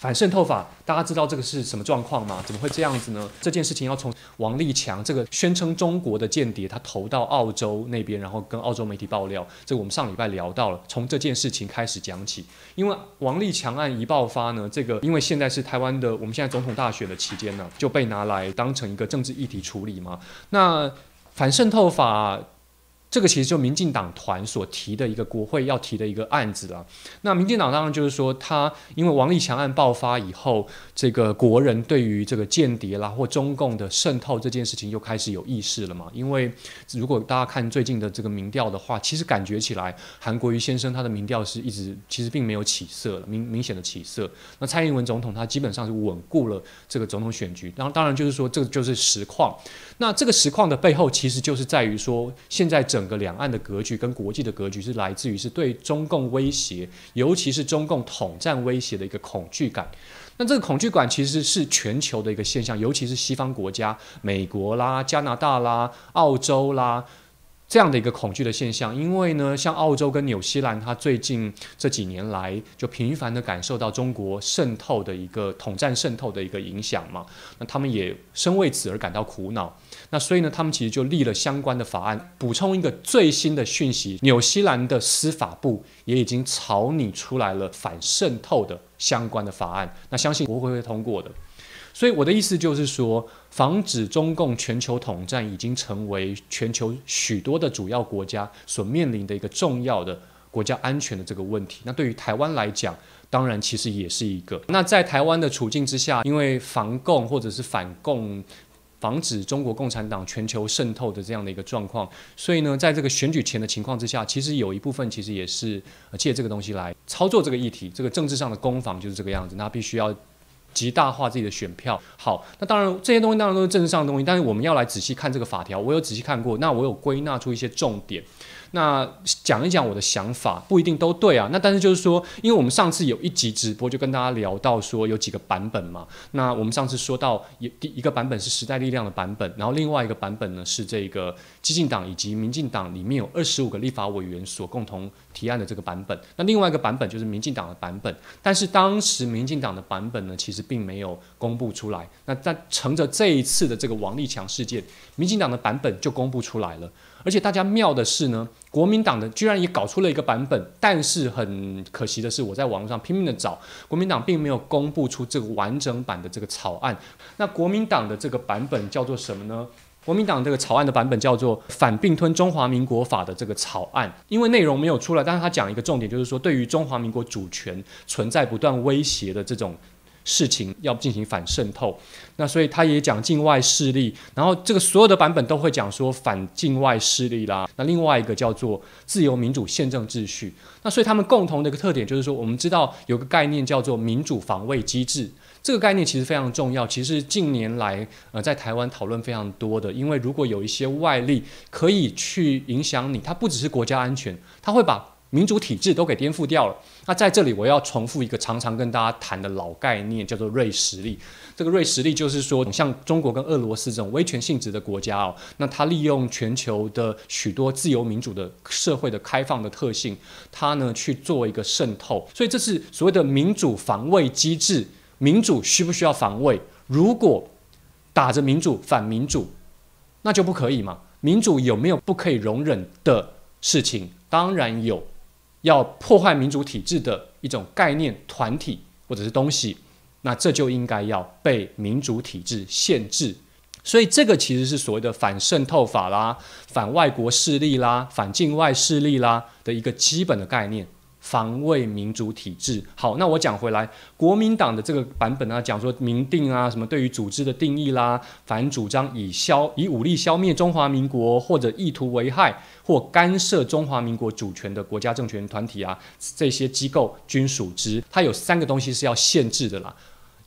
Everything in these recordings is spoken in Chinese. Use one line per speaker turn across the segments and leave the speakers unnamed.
反渗透法，大家知道这个是什么状况吗？怎么会这样子呢？这件事情要从王立强这个宣称中国的间谍，他投到澳洲那边，然后跟澳洲媒体爆料，这个我们上礼拜聊到了。从这件事情开始讲起，因为王立强案一爆发呢，这个因为现在是台湾的我们现在总统大选的期间呢，就被拿来当成一个政治议题处理嘛。那反渗透法。这个其实就民进党团所提的一个国会要提的一个案子了。那民进党当然就是说，他因为王立强案爆发以后，这个国人对于这个间谍啦或中共的渗透这件事情又开始有意识了嘛。因为如果大家看最近的这个民调的话，其实感觉起来韩国瑜先生他的民调是一直其实并没有起色了，明明显的起色。那蔡英文总统他基本上是稳固了这个总统选举。然后当然就是说这个就是实况。那这个实况的背后，其实就是在于说现在整。整个两岸的格局跟国际的格局是来自于是对中共威胁，尤其是中共统战威胁的一个恐惧感。那这个恐惧感其实是全球的一个现象，尤其是西方国家，美国啦、加拿大啦、澳洲啦这样的一个恐惧的现象。因为呢，像澳洲跟纽西兰，它最近这几年来就频繁的感受到中国渗透的一个统战渗透的一个影响嘛，那他们也深为此而感到苦恼。那所以呢，他们其实就立了相关的法案。补充一个最新的讯息，纽西兰的司法部也已经草拟出来了反渗透的相关的法案。那相信国会会通过的。所以我的意思就是说，防止中共全球统战已经成为全球许多的主要国家所面临的一个重要的国家安全的这个问题。那对于台湾来讲，当然其实也是一个。那在台湾的处境之下，因为防共或者是反共。防止中国共产党全球渗透的这样的一个状况，所以呢，在这个选举前的情况之下，其实有一部分其实也是借这个东西来操作这个议题，这个政治上的攻防就是这个样子。那必须要极大化自己的选票。好，那当然这些东西当然都是政治上的东西，但是我们要来仔细看这个法条，我有仔细看过，那我有归纳出一些重点。那讲一讲我的想法不一定都对啊。那但是就是说，因为我们上次有一集直播就跟大家聊到说有几个版本嘛。那我们上次说到一一个版本是时代力量的版本，然后另外一个版本呢是这个激进党以及民进党里面有二十五个立法委员所共同提案的这个版本。那另外一个版本就是民进党的版本，但是当时民进党的版本呢其实并没有公布出来。那但乘着这一次的这个王立强事件，民进党的版本就公布出来了。而且大家妙的是呢，国民党的居然也搞出了一个版本，但是很可惜的是，我在网络上拼命的找，国民党并没有公布出这个完整版的这个草案。那国民党的这个版本叫做什么呢？国民党这个草案的版本叫做《反并吞中华民国法》的这个草案，因为内容没有出来，但是他讲一个重点，就是说对于中华民国主权存在不断威胁的这种。事情要进行反渗透，那所以他也讲境外势力，然后这个所有的版本都会讲说反境外势力啦。那另外一个叫做自由民主宪政秩序，那所以他们共同的一个特点就是说，我们知道有个概念叫做民主防卫机制，这个概念其实非常重要。其实近年来呃在台湾讨论非常多的，因为如果有一些外力可以去影响你，它不只是国家安全，它会把。民主体制都给颠覆掉了。那在这里我要重复一个常常跟大家谈的老概念，叫做“锐实力”。这个“锐实力”就是说，像中国跟俄罗斯这种威权性质的国家哦，那它利用全球的许多自由民主的社会的开放的特性，它呢去做一个渗透。所以这是所谓的民主防卫机制。民主需不需要防卫？如果打着民主反民主，那就不可以嘛？民主有没有不可以容忍的事情？当然有。要破坏民主体制的一种概念团体或者是东西，那这就应该要被民主体制限制。所以这个其实是所谓的反渗透法啦、反外国势力啦、反境外势力啦的一个基本的概念。防卫民主体制。好，那我讲回来，国民党的这个版本呢，讲说明定啊，什么对于组织的定义啦，凡主张以消以武力消灭中华民国或者意图危害或干涉中华民国主权的国家政权团体啊，这些机构均属之。它有三个东西是要限制的啦，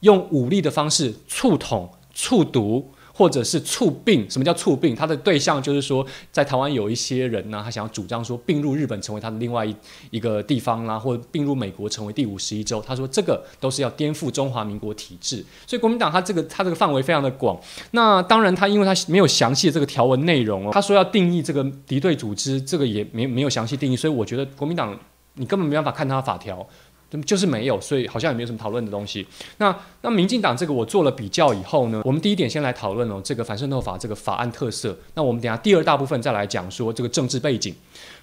用武力的方式促统促独。或者是促并，什么叫促并？他的对象就是说，在台湾有一些人呢，他想要主张说并入日本，成为他的另外一一个地方啦，或并入美国，成为第五十一州。他说这个都是要颠覆中华民国体制，所以国民党他这个他这个范围非常的广。那当然他因为他没有详细的这个条文内容哦，他说要定义这个敌对组织，这个也没没有详细定义，所以我觉得国民党你根本没办法看他的法条。就是没有，所以好像也没有什么讨论的东西。那那民进党这个我做了比较以后呢，我们第一点先来讨论哦，这个反渗透法这个法案特色。那我们等下第二大部分再来讲说这个政治背景。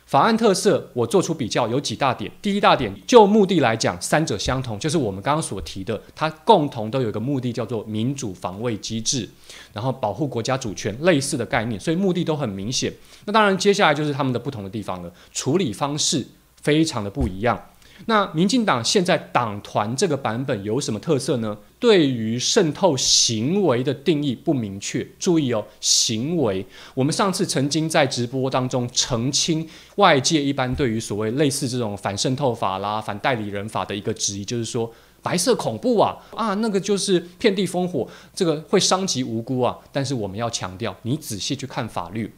法案特色我做出比较有几大点，第一大点就目的来讲，三者相同，就是我们刚刚所提的，它共同都有一个目的叫做民主防卫机制，然后保护国家主权类似的概念，所以目的都很明显。那当然接下来就是他们的不同的地方了，处理方式非常的不一样。那民进党现在党团这个版本有什么特色呢？对于渗透行为的定义不明确。注意哦，行为。我们上次曾经在直播当中澄清，外界一般对于所谓类似这种反渗透法啦、反代理人法的一个质疑，就是说白色恐怖啊啊，那个就是遍地烽火，这个会伤及无辜啊。但是我们要强调，你仔细去看法律。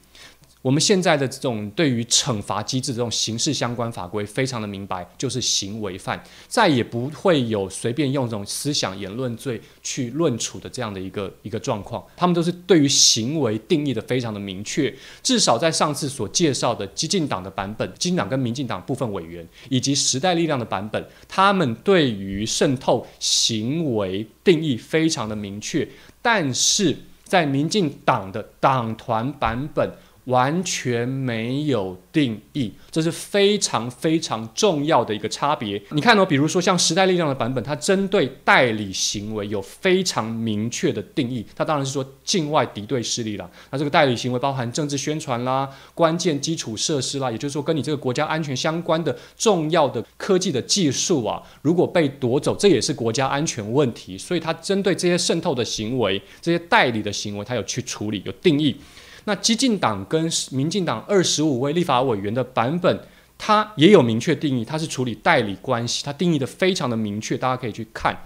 我们现在的这种对于惩罚机制这种刑事相关法规非常的明白，就是行为犯，再也不会有随便用这种思想言论罪去论处的这样的一个一个状况。他们都是对于行为定义的非常的明确，至少在上次所介绍的激进党的版本、金党跟民进党部分委员以及时代力量的版本，他们对于渗透行为定义非常的明确。但是在民进党的党团版本。完全没有定义，这是非常非常重要的一个差别。你看哦，比如说像时代力量的版本，它针对代理行为有非常明确的定义。它当然是说境外敌对势力了。那这个代理行为包含政治宣传啦、关键基础设施啦，也就是说跟你这个国家安全相关的重要的科技的技术啊，如果被夺走，这也是国家安全问题。所以它针对这些渗透的行为、这些代理的行为，它有去处理、有定义。那激进党跟民进党二十五位立法委员的版本，它也有明确定义，它是处理代理关系，它定义的非常的明确，大家可以去看。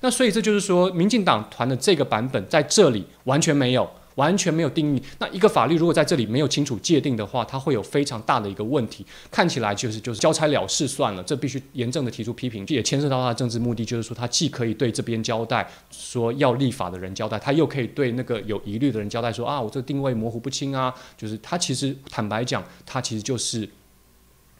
那所以这就是说，民进党团的这个版本在这里完全没有。完全没有定义。那一个法律如果在这里没有清楚界定的话，它会有非常大的一个问题。看起来就是就是交差了事算了，这必须严正的提出批评，这也牵涉到他的政治目的，就是说他既可以对这边交代，说要立法的人交代，他又可以对那个有疑虑的人交代说啊，我这个定位模糊不清啊。就是他其实坦白讲，他其实就是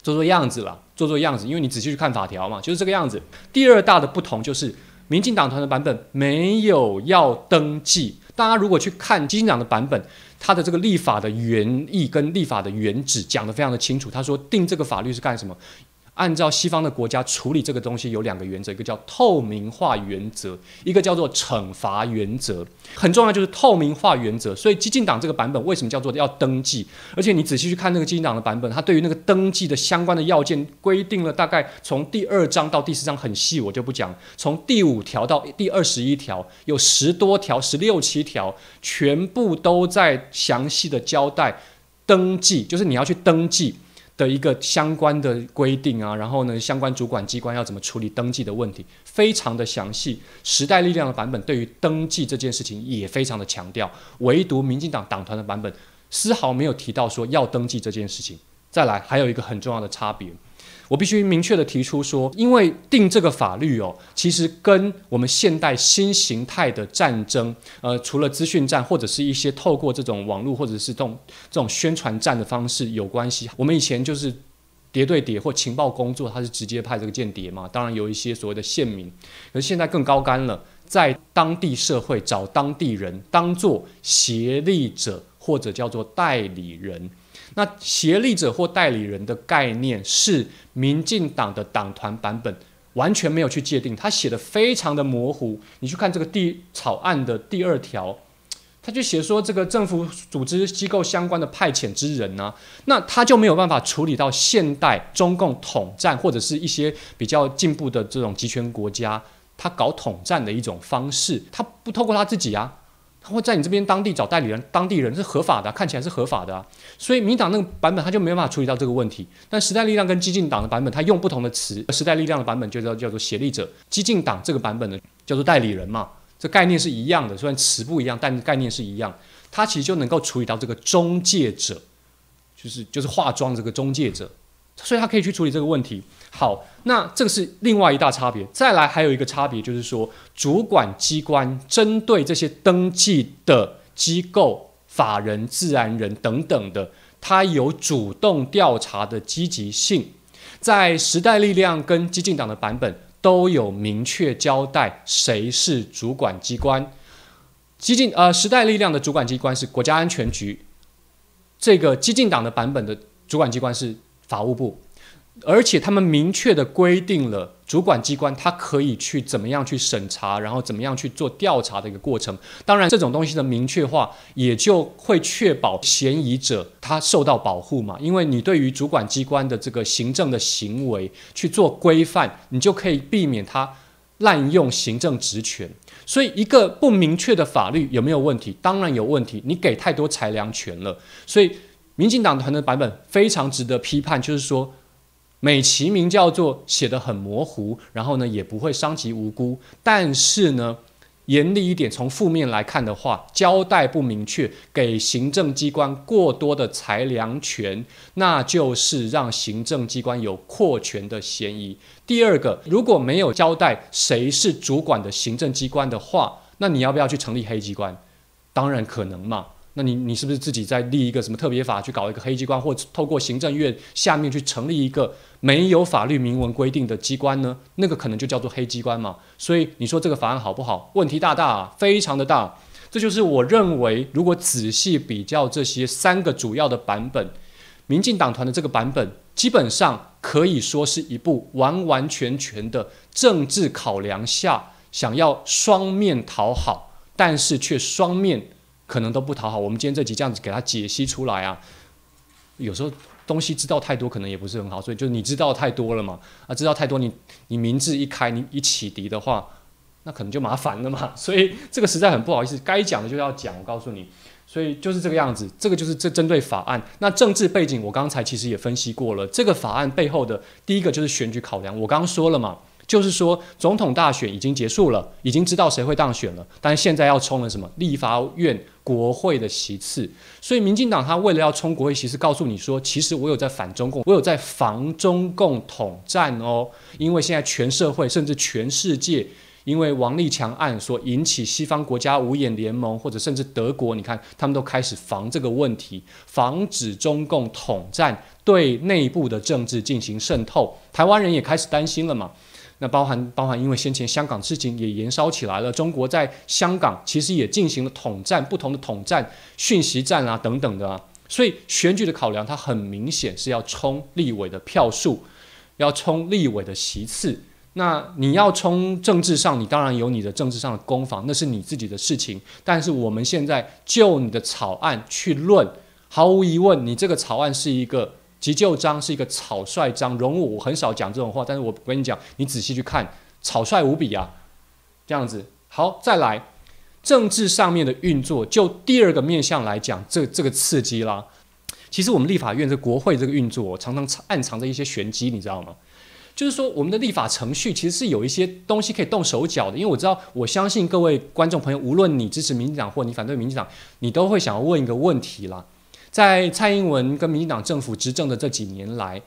做做样子了，做做样子。因为你仔细去看法条嘛，就是这个样子。第二大的不同就是，民进党团的版本没有要登记。大家如果去看基金长的版本，他的这个立法的原意跟立法的原旨讲得非常的清楚。他说定这个法律是干什么？按照西方的国家处理这个东西有两个原则，一个叫透明化原则，一个叫做惩罚原则。很重要就是透明化原则。所以激进党这个版本为什么叫做要登记？而且你仔细去看那个激进党的版本，它对于那个登记的相关的要件规定了，大概从第二章到第十章很细，我就不讲。从第五条到第二十一条有十多条，十六七条，全部都在详细的交代登记，就是你要去登记。的一个相关的规定啊，然后呢，相关主管机关要怎么处理登记的问题，非常的详细。时代力量的版本对于登记这件事情也非常的强调，唯独民进党党团的版本丝毫没有提到说要登记这件事情。再来，还有一个很重要的差别。我必须明确的提出说，因为定这个法律哦，其实跟我们现代新形态的战争，呃，除了资讯战或者是一些透过这种网络或者是这种这种宣传战的方式有关系。我们以前就是谍对谍或情报工作，它是直接派这个间谍嘛。当然有一些所谓的县民，可是现在更高干了，在当地社会找当地人当做协力者或者叫做代理人。那协力者或代理人的概念是民进党的党团版本，完全没有去界定，他写的非常的模糊。你去看这个第草案的第二条，他就写说这个政府组织机构相关的派遣之人呢，那他就没有办法处理到现代中共统战或者是一些比较进步的这种集权国家，他搞统战的一种方式，他不透过他自己啊。他会在你这边当地找代理人，当地人是合法的，看起来是合法的啊。所以民党那个版本他就没办法处理到这个问题。但时代力量跟激进党的版本，他用不同的词。时代力量的版本就叫叫做协力者，激进党这个版本的叫做代理人嘛，这概念是一样的，虽然词不一样，但概念是一样。他其实就能够处理到这个中介者，就是就是化妆这个中介者。所以他可以去处理这个问题。好，那这个是另外一大差别。再来还有一个差别，就是说主管机关针对这些登记的机构、法人、自然人等等的，他有主动调查的积极性。在时代力量跟激进党的版本都有明确交代，谁是主管机关。激进呃，时代力量的主管机关是国家安全局。这个激进党的版本的主管机关是。法务部，而且他们明确的规定了主管机关，他可以去怎么样去审查，然后怎么样去做调查的一个过程。当然，这种东西的明确化，也就会确保嫌疑者他受到保护嘛。因为你对于主管机关的这个行政的行为去做规范，你就可以避免他滥用行政职权。所以，一个不明确的法律有没有问题？当然有问题。你给太多裁量权了，所以。民进党团的版本非常值得批判，就是说，美其名叫做写得很模糊，然后呢也不会伤及无辜。但是呢，严厉一点，从负面来看的话，交代不明确，给行政机关过多的裁量权，那就是让行政机关有扩权的嫌疑。第二个，如果没有交代谁是主管的行政机关的话，那你要不要去成立黑机关？当然可能嘛。那你你是不是自己在立一个什么特别法去搞一个黑机关，或透过行政院下面去成立一个没有法律明文规定的机关呢？那个可能就叫做黑机关嘛。所以你说这个法案好不好？问题大大，非常的大。这就是我认为，如果仔细比较这些三个主要的版本，民进党团的这个版本基本上可以说是一部完完全全的政治考量下想要双面讨好，但是却双面。可能都不讨好。我们今天这集这样子给他解析出来啊，有时候东西知道太多，可能也不是很好。所以就是你知道太多了嘛？啊，知道太多，你你名字一开，你一启迪的话，那可能就麻烦了嘛。所以这个实在很不好意思，该讲的就要讲。我告诉你，所以就是这个样子。这个就是这针对法案那政治背景，我刚才其实也分析过了。这个法案背后的第一个就是选举考量，我刚刚说了嘛。就是说，总统大选已经结束了，已经知道谁会当选了。但是现在要冲了什么？立法院、国会的席次。所以，民进党他为了要冲国会席次，告诉你说：“其实我有在反中共，我有在防中共统战哦。”因为现在全社会，甚至全世界，因为王立强案所引起，西方国家五眼联盟或者甚至德国，你看他们都开始防这个问题，防止中共统战对内部的政治进行渗透。台湾人也开始担心了嘛。那包含包含，因为先前香港事情也燃烧起来了，中国在香港其实也进行了统战，不同的统战、讯息战啊等等的，所以选举的考量，它很明显是要冲立委的票数，要冲立委的席次。那你要冲政治上，你当然有你的政治上的攻防，那是你自己的事情。但是我们现在就你的草案去论，毫无疑问，你这个草案是一个。急救章是一个草率章，容我很少讲这种话，但是我跟你讲，你仔细去看，草率无比啊，这样子。好，再来，政治上面的运作，就第二个面向来讲，这这个刺激啦。其实我们立法院这国会这个运作，常常暗藏着一些玄机，你知道吗？就是说，我们的立法程序其实是有一些东西可以动手脚的。因为我知道，我相信各位观众朋友，无论你支持民进党或你反对民进党，你都会想要问一个问题啦。在蔡英文跟民进党政府执政的这几年来，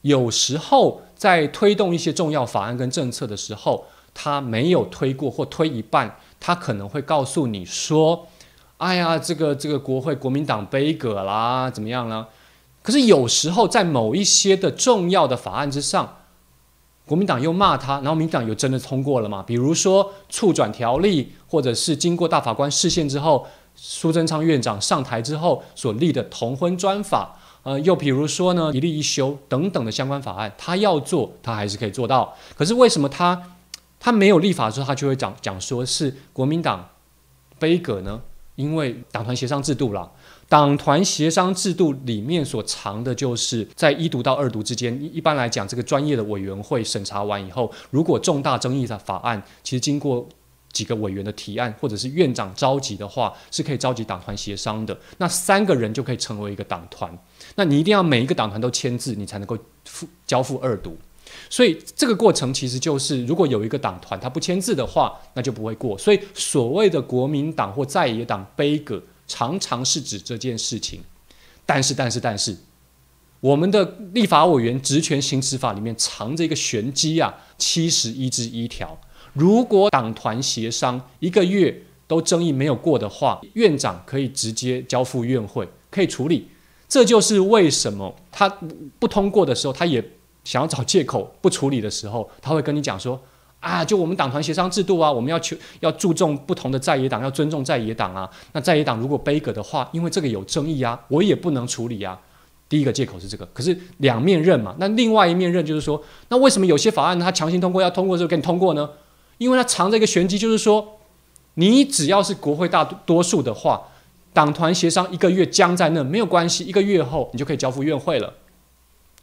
有时候在推动一些重要法案跟政策的时候，他没有推过或推一半，他可能会告诉你说：“哎呀，这个这个国会国民党背葛啦，怎么样呢？”可是有时候在某一些的重要的法案之上，国民党又骂他，然后民进党又真的通过了嘛？比如说促转条例，或者是经过大法官视线之后。苏贞昌院长上台之后所立的同婚专法，呃，又比如说呢，一例一修等等的相关法案，他要做，他还是可以做到。可是为什么他他没有立法时候，他就会讲讲说是国民党背阁呢？因为党团协商制度啦，党团协商制度里面所藏的就是在一读到二读之间，一般来讲，这个专业的委员会审查完以后，如果重大争议的法案，其实经过。几个委员的提案，或者是院长召集的话，是可以召集党团协商的。那三个人就可以成为一个党团。那你一定要每一个党团都签字，你才能够付交付二读。所以这个过程其实就是，如果有一个党团他不签字的话，那就不会过。所以所谓的国民党或在野党背葛，常常是指这件事情。但是但是但是，我们的立法委员职权行使法里面藏着一个玄机啊，七十一之一条。如果党团协商一个月都争议没有过的话，院长可以直接交付院会可以处理。这就是为什么他不通过的时候，他也想要找借口不处理的时候，他会跟你讲说啊，就我们党团协商制度啊，我们要求要注重不同的在野党，要尊重在野党啊。那在野党如果背个的话，因为这个有争议啊，我也不能处理啊。第一个借口是这个，可是两面刃嘛。那另外一面刃就是说，那为什么有些法案他强行通过，要通过就给你通过呢？因为它藏着一个玄机，就是说，你只要是国会大多数的话，党团协商一个月僵在那没有关系，一个月后你就可以交付院会了。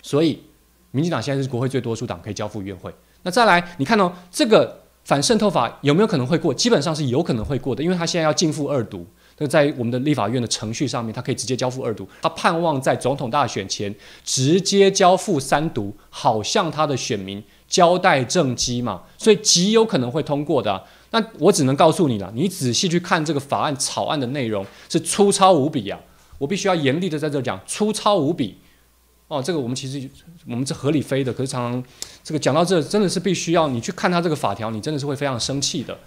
所以，民进党现在是国会最多数党，可以交付院会。那再来，你看哦，这个反渗透法有没有可能会过？基本上是有可能会过的，因为他现在要进覆二读，那在我们的立法院的程序上面，他可以直接交付二读。他盼望在总统大选前直接交付三读，好像他的选民。交代政绩嘛，所以极有可能会通过的。那我只能告诉你了，你仔细去看这个法案草案的内容，是粗糙无比啊！我必须要严厉的在这讲，粗糙无比。哦，这个我们其实我们是合理飞的，可是常常这个讲到这，真的是必须要你去看他这个法条，你真的是会非常生气的。